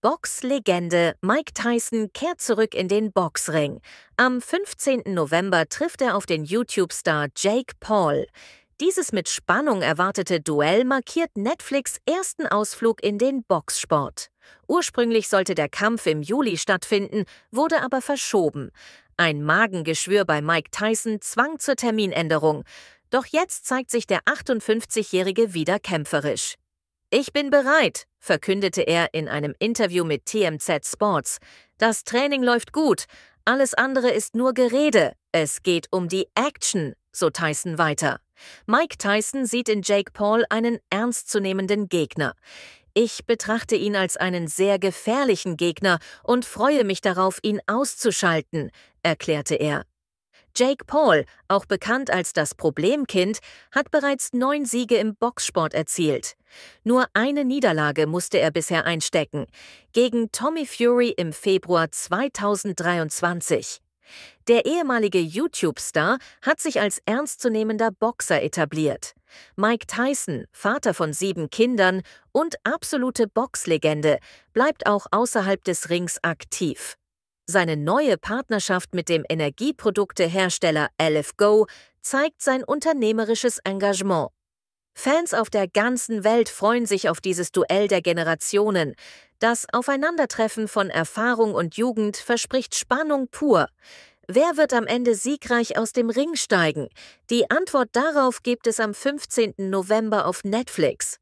Boxlegende Mike Tyson kehrt zurück in den Boxring. Am 15. November trifft er auf den YouTube-Star Jake Paul. Dieses mit Spannung erwartete Duell markiert Netflix ersten Ausflug in den Boxsport. Ursprünglich sollte der Kampf im Juli stattfinden, wurde aber verschoben. Ein Magengeschwür bei Mike Tyson zwang zur Terminänderung. Doch jetzt zeigt sich der 58-Jährige wieder kämpferisch. Ich bin bereit, verkündete er in einem Interview mit TMZ Sports. Das Training läuft gut, alles andere ist nur Gerede. Es geht um die Action, so Tyson weiter. Mike Tyson sieht in Jake Paul einen ernstzunehmenden Gegner. Ich betrachte ihn als einen sehr gefährlichen Gegner und freue mich darauf, ihn auszuschalten, erklärte er. Jake Paul, auch bekannt als das Problemkind, hat bereits neun Siege im Boxsport erzielt. Nur eine Niederlage musste er bisher einstecken, gegen Tommy Fury im Februar 2023. Der ehemalige YouTube-Star hat sich als ernstzunehmender Boxer etabliert. Mike Tyson, Vater von sieben Kindern und absolute Boxlegende, bleibt auch außerhalb des Rings aktiv. Seine neue Partnerschaft mit dem Energieproduktehersteller LFGO zeigt sein unternehmerisches Engagement. Fans auf der ganzen Welt freuen sich auf dieses Duell der Generationen. Das Aufeinandertreffen von Erfahrung und Jugend verspricht Spannung pur. Wer wird am Ende siegreich aus dem Ring steigen? Die Antwort darauf gibt es am 15. November auf Netflix.